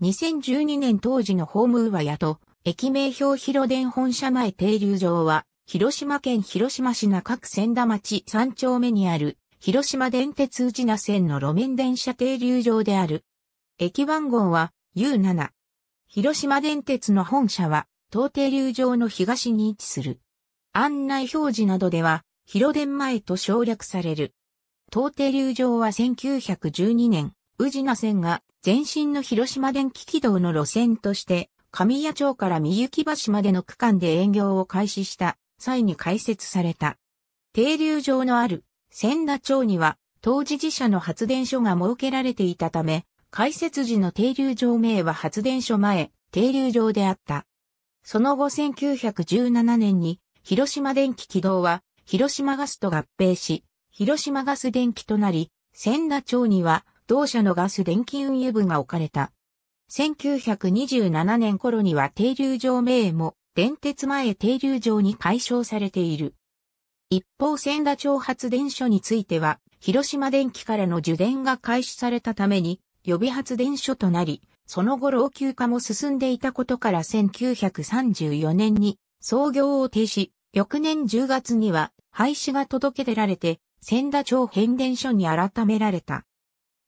2012年当時のホームウアヤと、駅名標広電本社前停留場は、広島県広島市中区千田町3丁目にある、広島電鉄宇品線の路面電車停留場である。駅番号は U7。広島電鉄の本社は、東停留場の東に位置する。案内表示などでは、広電前と省略される。東停留場は1912年、宇品線が前身の広島電気軌道の路線として、神谷町から三雪橋までの区間で営業を開始した際に開設された。停留場のある千田町には当時自社の発電所が設けられていたため、開設時の停留場名は発電所前、停留場であった。その後1917年に広島電気軌道は広島ガスと合併し、広島ガス電気となり、千田町には同社のガス電気運輸部が置かれた。1927年頃には停留場名も電鉄前停留場に解消されている。一方千田町発電所については、広島電機からの受電が開始されたために予備発電所となり、その後老朽化も進んでいたことから1934年に創業を停止、翌年10月には廃止が届け出られて、千田町変電所に改められた。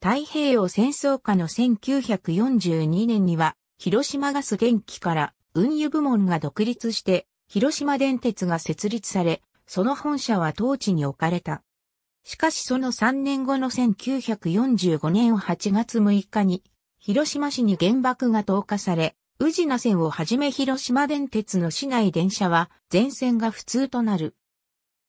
太平洋戦争下の1942年には、広島ガス電気から運輸部門が独立して、広島電鉄が設立され、その本社は当地に置かれた。しかしその3年後の1945年8月6日に、広島市に原爆が投下され、宇品線をはじめ広島電鉄の市内電車は全線が不通となる。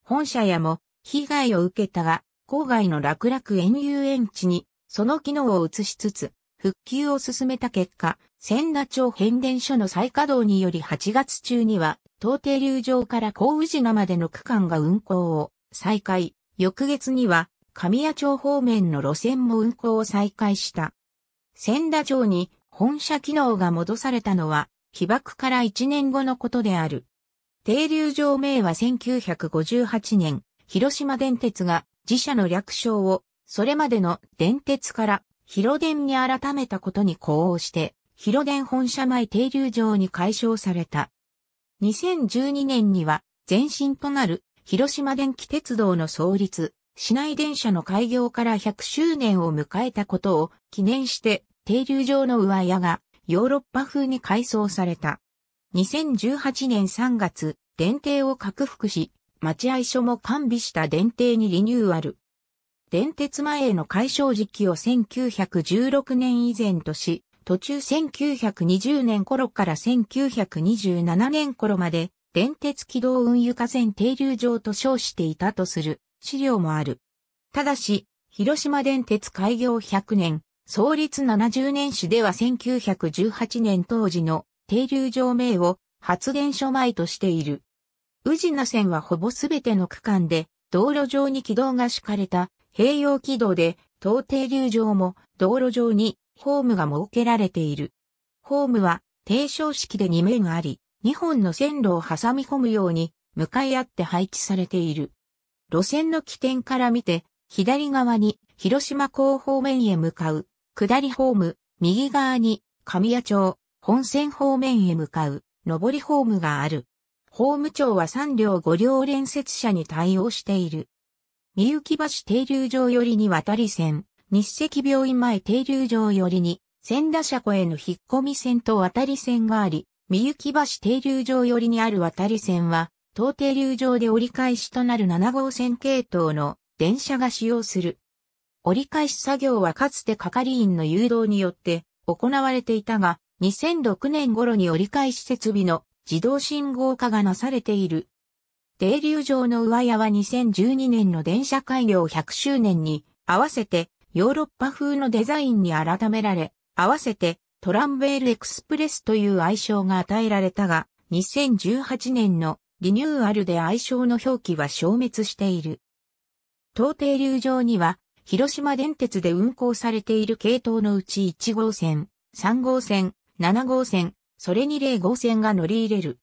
本社やも被害を受けたが、郊外の楽楽園遊園地にその機能を移しつつ、復旧を進めた結果、千田町変電所の再稼働により8月中には、東停流場から甲宇島までの区間が運行を再開、翌月には、神谷町方面の路線も運行を再開した。千田町に本社機能が戻されたのは、被爆から1年後のことである。停留場名は1958年、広島電鉄が自社の略称をそれまでの電鉄から広電に改めたことに呼応して、広電本社前停留場に解消された。2012年には前身となる広島電気鉄道の創立、市内電車の開業から100周年を迎えたことを記念して停留場の上屋がヨーロッパ風に改装された。2018年3月、電停を拡幅し、待合所も完備した電停にリニューアル。電鉄前への解消時期を1916年以前とし、途中1920年頃から1927年頃まで、電鉄軌道運輸河川停留場と称していたとする資料もある。ただし、広島電鉄開業100年、創立70年史では1918年当時の停留場名を発電所前としている。宇品線はほぼすべての区間で道路上に軌道が敷かれた併用軌道で、東停留場も道路上にホームが設けられている。ホームは低照式で2面あり、2本の線路を挟み込むように向かい合って配置されている。路線の起点から見て、左側に広島港方面へ向かう、下りホーム、右側に神谷町、本線方面へ向かう、上りホームがある。ホーム長は3両5両連接車に対応している。三雪橋停留場寄りに渡り線、日赤病院前停留場寄りに、千田車庫への引っ込み線と渡り線があり、三雪橋停留場寄りにある渡り線は、東停留場で折り返しとなる7号線系統の電車が使用する。折り返し作業はかつて係員の誘導によって行われていたが、2006年頃に折り返し設備の自動信号化がなされている停留場の上屋は2012年の電車開業100周年に合わせてヨーロッパ風のデザインに改められ、合わせてトランベールエクスプレスという愛称が与えられたが、2018年のリニューアルで愛称の表記は消滅している。当停留場には、広島電鉄で運行されている系統のうち1号線、3号線、7号線、それに0号線が乗り入れる。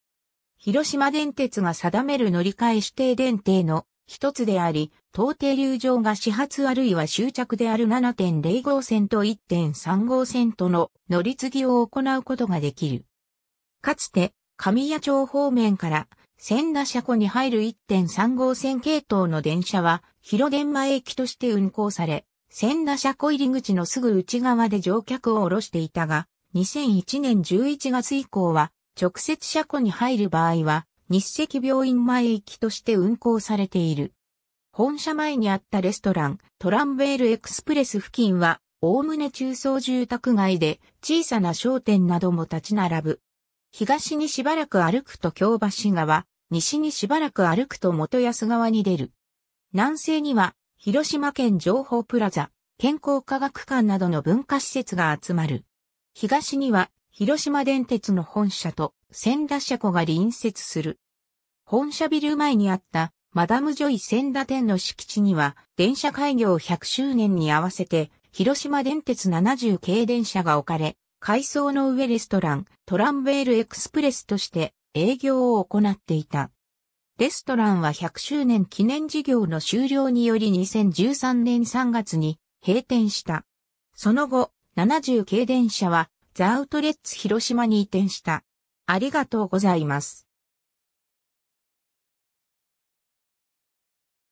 広島電鉄が定める乗り換え指定電停の一つであり、東底流上が始発あるいは終着である7.0号線と1.3号線との乗り継ぎを行うことができる。かつて、神谷町方面から千田車庫に入る1.3号線系統の電車は広電前駅として運行され、千田車庫入り口のすぐ内側で乗客を降ろしていたが、2001年11月以降は直接車庫に入る場合は、日赤病院前行きとして運行されている。本社前にあったレストラン、トランベールエクスプレス付近は、おおむね中層住宅街で小さな商店なども立ち並ぶ。東にしばらく歩くと京橋川、西にしばらく歩くと元安川に出る。南西には、広島県情報プラザ、健康科学館などの文化施設が集まる。東には、広島電鉄の本社と千田車庫が隣接する。本社ビル前にあったマダムジョイ千田店の敷地には電車開業100周年に合わせて広島電鉄70系電車が置かれ、階層の上レストラントランベールエクスプレスとして営業を行っていた。レストランは100周年記念事業の終了により2013年3月に閉店した。その後、70系電車はザ・アウトレッツ広島に移転した。ありがとうございます。